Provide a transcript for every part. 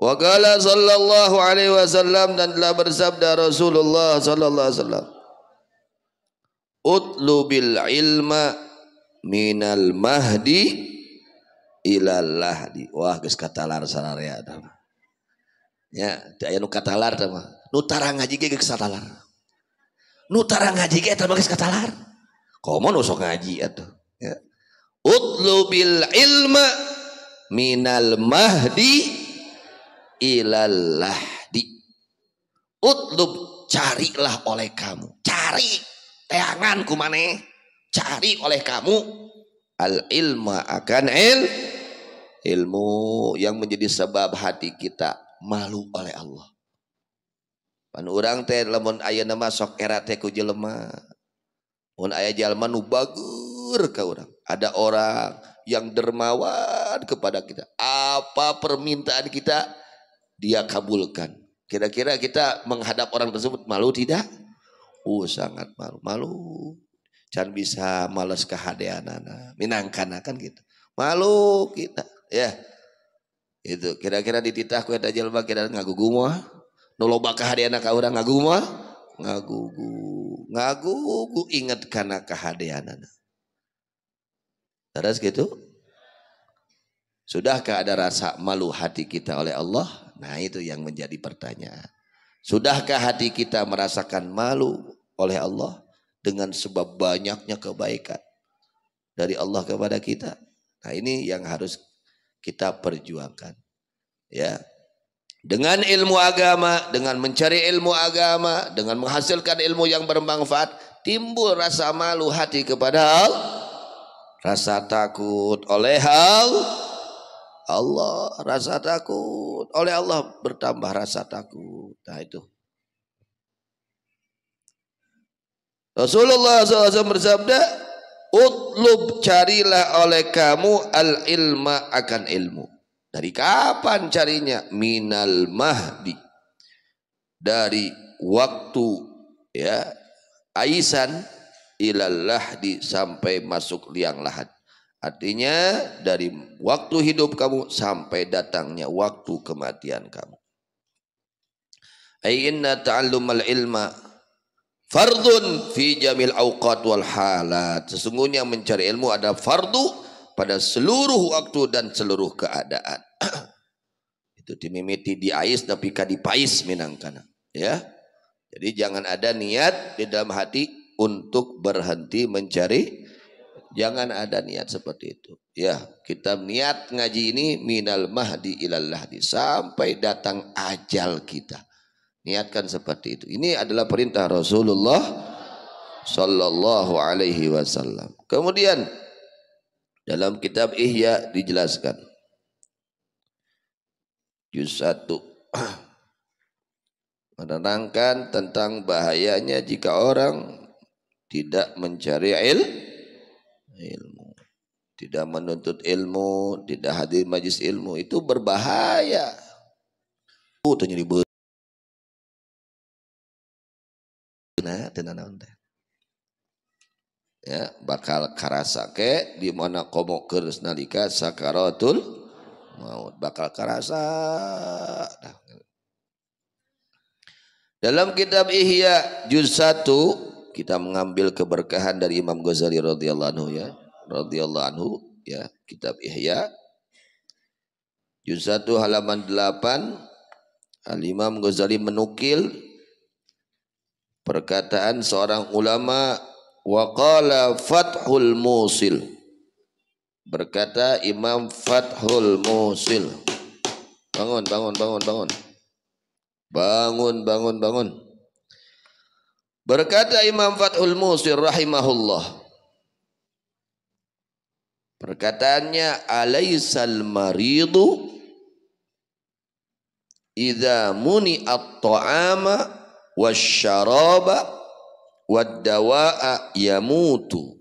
Wa qala sallallahu alaihi wasallam dan telah bersabda Rasulullah sallallahu alaihi wasallam. Utlu bil ilma minal mahdi ilallah lahdi. Wah geus katalar sanarea ya, tah. Ya, teu aya nu katalar tah mah. Nu tarang ngaji ge geus katalar. Nu tarang ngaji ge eta geus katalar. Komo nu sok ngaji atuh. Ya. Utlu bil ilma minal mahdi Ilallah Utlub carilah oleh kamu. Cari teangan kumane. Cari oleh kamu al ilma akan il ilmu yang menjadi sebab hati kita malu oleh Allah. Pan orang teh lemon ayah nama sok era teh ku jelema. Mun ayah jalma nu bageur ka Ada orang yang dermawan kepada kita. Apa permintaan kita dia kabulkan. Kira-kira kita menghadap orang tersebut malu tidak? Uh sangat malu. Malu. jangan bisa males kehadeanana. minangkan kan gitu. Malu kita. Ya. Itu kira-kira dititah kue tajal bak kira ngagugu mah. Nuloba kehadeana orang ngagu ngagugu ngagu Ngagugu. Ngagugu inget kana kehadeanana. Terus gitu. Sudahkah ada rasa malu hati kita oleh Allah? Nah itu yang menjadi pertanyaan. Sudahkah hati kita merasakan malu oleh Allah dengan sebab banyaknya kebaikan dari Allah kepada kita? Nah ini yang harus kita perjuangkan. Ya, dengan ilmu agama, dengan mencari ilmu agama, dengan menghasilkan ilmu yang bermanfaat, timbul rasa malu hati kepada Allah, rasa takut oleh Allah Allah rasa takut oleh Allah bertambah rasa takut nah itu Rasulullah SAW bersabda utlub carilah oleh kamu al ilma akan ilmu dari kapan carinya minal mahdi dari waktu ya aisan ilallah di sampai masuk liang lahat Artinya dari waktu hidup kamu sampai datangnya waktu kematian kamu. Ay inna ta'allumal ilma fardun fi jamil awqat wal halat. Sesungguhnya mencari ilmu ada fardu pada seluruh waktu dan seluruh keadaan. Itu dimimiti di ais tapi kadi pais minangkana. Ya. Jadi jangan ada niat di dalam hati untuk berhenti mencari Jangan ada niat seperti itu. Ya, kita niat ngaji ini minal mahdi ilal di sampai datang ajal kita. Niatkan seperti itu. Ini adalah perintah Rasulullah sallallahu alaihi wasallam. Kemudian dalam kitab Ihya dijelaskan juz 1 menerangkan tentang bahayanya jika orang tidak mencari ilmu ilmu. Tidak menuntut ilmu, tidak hadir majlis ilmu itu berbahaya. Oh, tanya di Nah, Ya, bakal karasa ke di mana komo keris nalika sakaratul maut bakal karasa. Dalam kitab Ihya juz 1 kita mengambil keberkahan dari Imam Ghazali radhiyallahu anhu ya radhiyallahu anhu ya kitab Ihya juz 1 halaman 8 Al Imam Ghazali menukil perkataan seorang ulama waqala fathul musil berkata Imam Fathul Musil bangun bangun bangun bangun bangun bangun bangun Berkata Imam Fathul Musir rahimahullah. Perkataannya alaisal maridu idza muni at-ta'ama wasyaraba wad-dawa'a yamutu.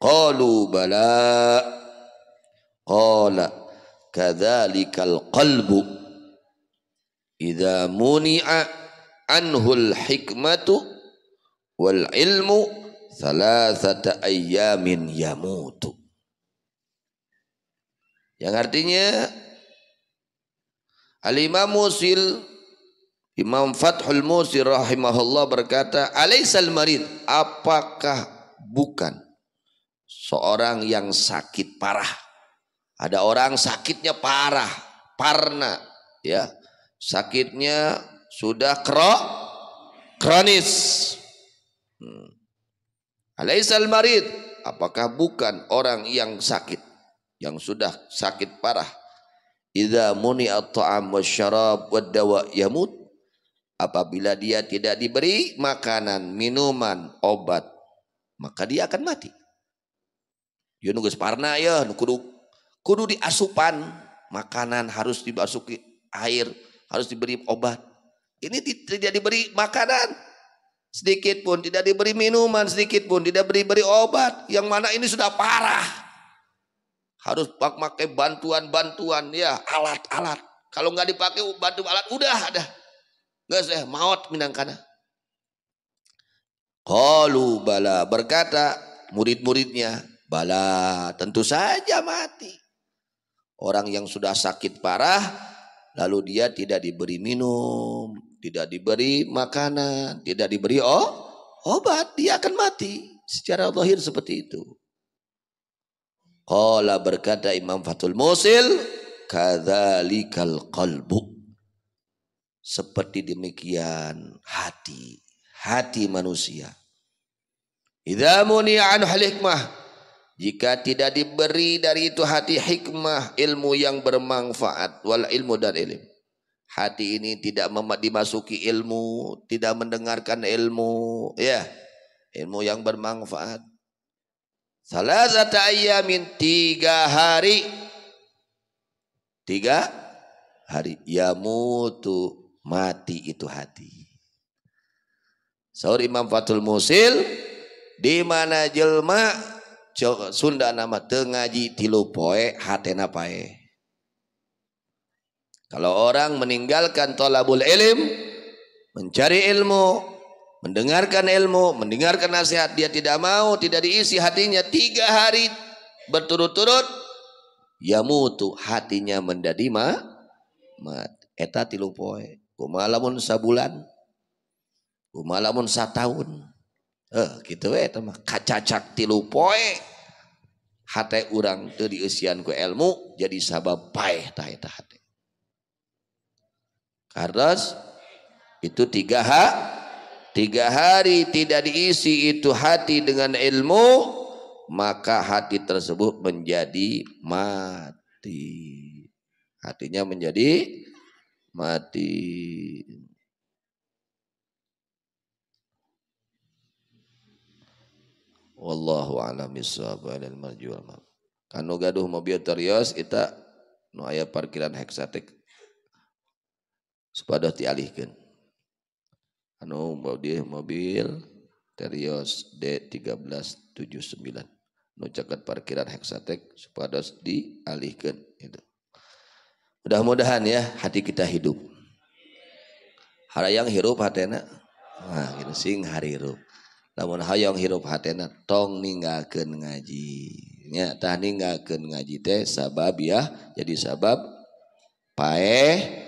Qalu bala. Qala kadzalikal qalbu idza muni'a anhul hikmatu wal ilmu salasata ayyamin yamutu. Yang artinya Al-Imam Musil Imam Fathul Musir rahimahullah berkata, Alaysal marid, apakah bukan seorang yang sakit parah? Ada orang sakitnya parah, parna, ya. Sakitnya sudah kro kronis. Hmm. Alaisal marid, apakah bukan orang yang sakit yang sudah sakit parah? Idza muni at-ta'am wasyarab wad-dawa yamut. Apabila dia tidak diberi makanan, minuman, obat, maka dia akan mati. Dia nunggu ya, kudu, kudu diasupan. Makanan harus dibasuki air, harus diberi obat. Ini tidak diberi makanan sedikit pun, tidak diberi minuman sedikit pun, tidak diberi obat. Yang mana ini sudah parah. Harus pakai bantuan-bantuan ya, alat-alat. Kalau nggak dipakai bantu alat udah ada. Nggak saya maut minangkana. Kalu bala berkata murid-muridnya, bala tentu saja mati. Orang yang sudah sakit parah lalu dia tidak diberi minum, tidak diberi makanan, tidak diberi oh, obat, dia akan mati. Secara lahir seperti itu. Qala berkata Imam Fathul Musil, kadzalikal qalbu. Seperti demikian hati, hati manusia. Idza muni'a an hikmah, jika tidak diberi dari itu hati hikmah ilmu yang bermanfaat wal ilmu dan ilmu Hati ini tidak dimasuki ilmu, tidak mendengarkan ilmu, ya. Ilmu yang bermanfaat. salah satu ayamin tiga hari. Tiga hari. mutu mati itu hati. Saur Imam Fatul Musil di mana jelma Sunda nama tengaji tilu poe hatena paeh. Kalau orang meninggalkan tolabul ilim, mencari ilmu, mendengarkan ilmu, mendengarkan nasihat, dia tidak mau, tidak diisi hatinya. Tiga hari berturut-turut, ya mutu hatinya menjadi mat. Eta tilu poe. Kumalamun sabulan. Kumalamun satahun, Eh, gitu we kaca cak kacacak tilu poe. Hate orang teu dieusian ku ilmu jadi sabab paeh tah eta Kados itu tiga hak tiga hari tidak diisi itu hati dengan ilmu maka hati tersebut menjadi mati hatinya menjadi mati wallahu a'lam bissawab wal marjuwal kanu gaduh mobil terios kita nu aya parkiran heksatik supados dialihkan anu mau dia mobil Terios D1379 nu caket parkiran Hexatek supados dialihkan itu mudah-mudahan ya hati kita hidup hara yang hirup hatena nah gitu sing hirup. namun yang hirup hatena tong ninggalkeun ngaji nya tah ninggalkeun ngaji teh sabab ya jadi sabab paeh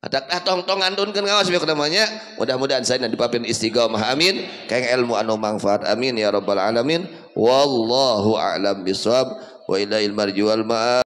Adak tong-tong antun kan ngawas biar namanya. Mudah-mudahan saya nanti papin istiqomah. Amin. Kayak ilmu anu manfaat. Amin ya robbal alamin. Wallahu a'lam bishawab. Wa ilahil marjual ma'a.